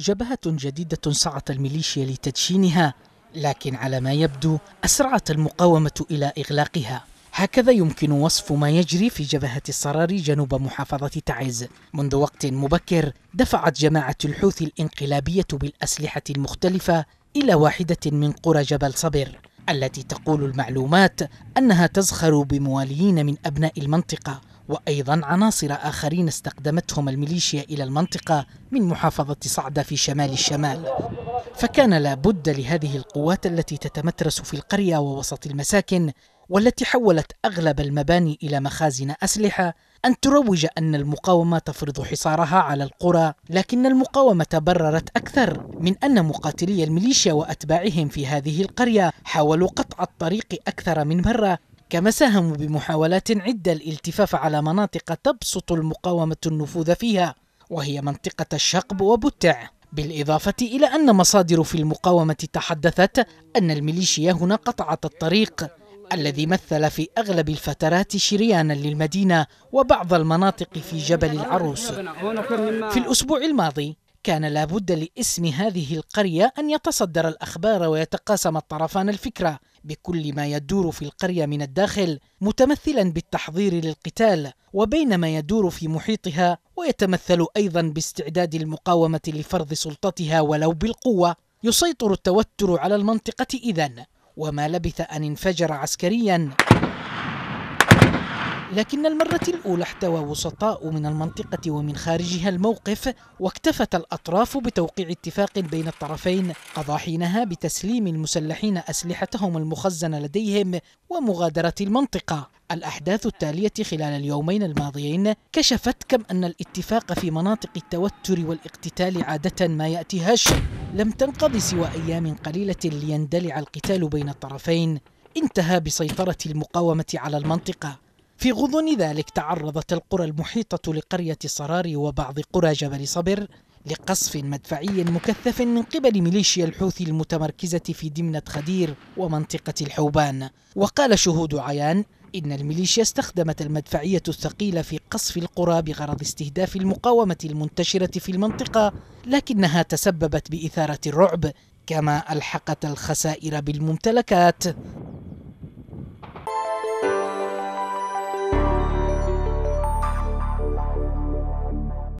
جبهة جديدة سعت الميليشيا لتدشينها لكن على ما يبدو أسرعت المقاومة إلى إغلاقها هكذا يمكن وصف ما يجري في جبهة الصراري جنوب محافظة تعز منذ وقت مبكر دفعت جماعة الحوثي الانقلابية بالأسلحة المختلفة إلى واحدة من قرى جبل صبر التي تقول المعلومات أنها تزخر بمواليين من أبناء المنطقة وأيضا عناصر آخرين استقدمتهم الميليشيا إلى المنطقة من محافظة صعدة في شمال الشمال فكان لابد لهذه القوات التي تتمترس في القرية ووسط المساكن والتي حولت أغلب المباني إلى مخازن أسلحة أن تروج أن المقاومة تفرض حصارها على القرى لكن المقاومة تبررت أكثر من أن مقاتلي الميليشيا وأتباعهم في هذه القرية حاولوا قطع الطريق أكثر من مرة كما ساهموا بمحاولات عدة الالتفاف على مناطق تبسط المقاومة النفوذ فيها وهي منطقة الشقب وبتع بالإضافة إلى أن مصادر في المقاومة تحدثت أن الميليشيا هنا قطعت الطريق الذي مثل في أغلب الفترات شريانا للمدينة وبعض المناطق في جبل العروس في الأسبوع الماضي كان لابد لاسم هذه القرية أن يتصدر الأخبار ويتقاسم الطرفان الفكرة بكل ما يدور في القرية من الداخل متمثلا بالتحضير للقتال وبين ما يدور في محيطها ويتمثل أيضا باستعداد المقاومة لفرض سلطتها ولو بالقوة يسيطر التوتر على المنطقة إذن وما لبث أن انفجر عسكريا لكن المرة الأولى احتوى وسطاء من المنطقة ومن خارجها الموقف واكتفت الأطراف بتوقيع اتفاق بين الطرفين قضى حينها بتسليم المسلحين أسلحتهم المخزنة لديهم ومغادرة المنطقة الأحداث التالية خلال اليومين الماضيين كشفت كم أن الاتفاق في مناطق التوتر والاقتتال عادة ما يأتي هش لم تنقض سوى أيام قليلة ليندلع القتال بين الطرفين انتهى بسيطرة المقاومة على المنطقة في غضون ذلك تعرضت القرى المحيطة لقرية صراري وبعض قرى جبل صبر لقصف مدفعي مكثف من قبل ميليشيا الحوثي المتمركزة في دمنة خدير ومنطقة الحوبان وقال شهود عيان إن الميليشيا استخدمت المدفعية الثقيلة في قصف القرى بغرض استهداف المقاومة المنتشرة في المنطقة لكنها تسببت بإثارة الرعب كما ألحقت الخسائر بالممتلكات